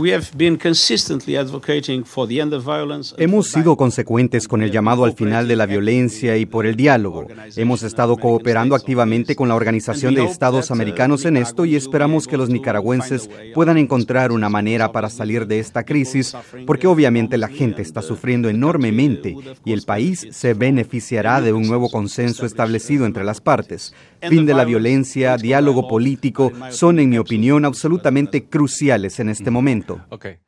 Hemos sido consecuentes con el llamado al final de la violencia y por el diálogo. Hemos estado cooperando activamente con la Organización de Estados Americanos en esto y esperamos que los nicaragüenses puedan encontrar una manera para salir de esta crisis, porque obviamente la gente está sufriendo enormemente y el país se beneficiará de un nuevo consenso establecido entre las partes. Fin de la violencia, diálogo político son, en mi opinión, absolutamente cruciales en este momento. Ok.